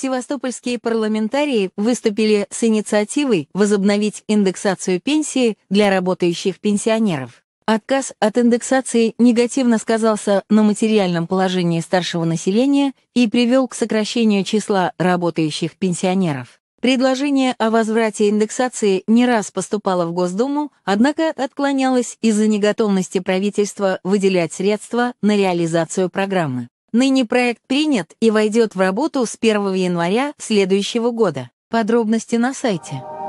севастопольские парламентарии выступили с инициативой возобновить индексацию пенсии для работающих пенсионеров. Отказ от индексации негативно сказался на материальном положении старшего населения и привел к сокращению числа работающих пенсионеров. Предложение о возврате индексации не раз поступало в Госдуму, однако отклонялось из-за неготовности правительства выделять средства на реализацию программы. Ныне проект принят и войдет в работу с 1 января следующего года. Подробности на сайте.